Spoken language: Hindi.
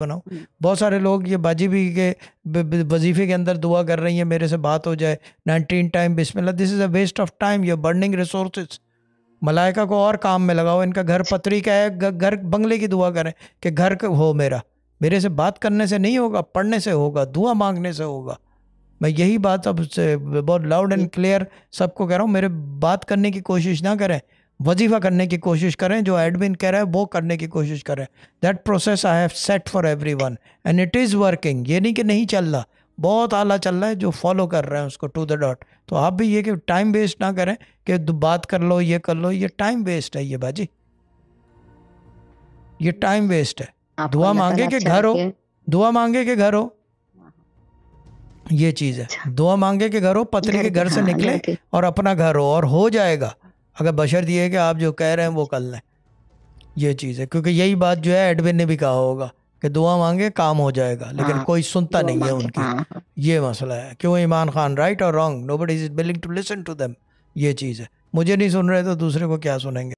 बनाओ हम्म। बहुत सारे लोग ये बाजी भी के वजीफे के अंदर दुआ कर रही है मेरे से बात हो जाए नाइनटीन टाइम बिस्मिल्ला this is a waste of time your burning resource Malaika को और काम में लगाओ इनका घर पतरी का है घर बंगले की दुआ करें कि घर हो मेरा मेरे से बात करने से नहीं होगा पढ़ने से होगा दुआ मांगने से होगा मैं यही बात अब से बहुत लाउड एंड क्लियर सबको कह रहा हूँ मेरे बात करने की कोशिश ना करें वजीफा करने की कोशिश करें जो एडमिन कह रहा है वो करने की कोशिश करें that process I have set for everyone and it is working ये नहीं कि नहीं चल रहा बहुत आला चल रहा है जो फॉलो कर रहे हैं उसको टू द डॉट तो आप भी ये कि टाइम वेस्ट ना करें कि बात कर लो ये कर लो ये टाइम वेस्ट है ये बाजी ये टाइम वेस्ट है दुआ मांगे कि घर हो दुआ मांगे कि घर हो ये चीज़ है अच्छा। दुआ मांगे कि घर हो पत्नी के घर से हाँ, निकले और अपना घर हो और हो जाएगा अगर बशर दिए कि आप जो कह रहे हैं वो कर लें ये चीज़ है क्योंकि यही बात जो है एडविन ने भी कहा होगा कि दुआ मांगे काम हो जाएगा लेकिन हाँ, कोई सुनता नहीं है उनकी हाँ, ये मसला है क्यों ईमान खान राइट और wrong no but is willing to listen to them ये चीज़ है मुझे नहीं सुन रहे तो दूसरे को क्या सुनेंगे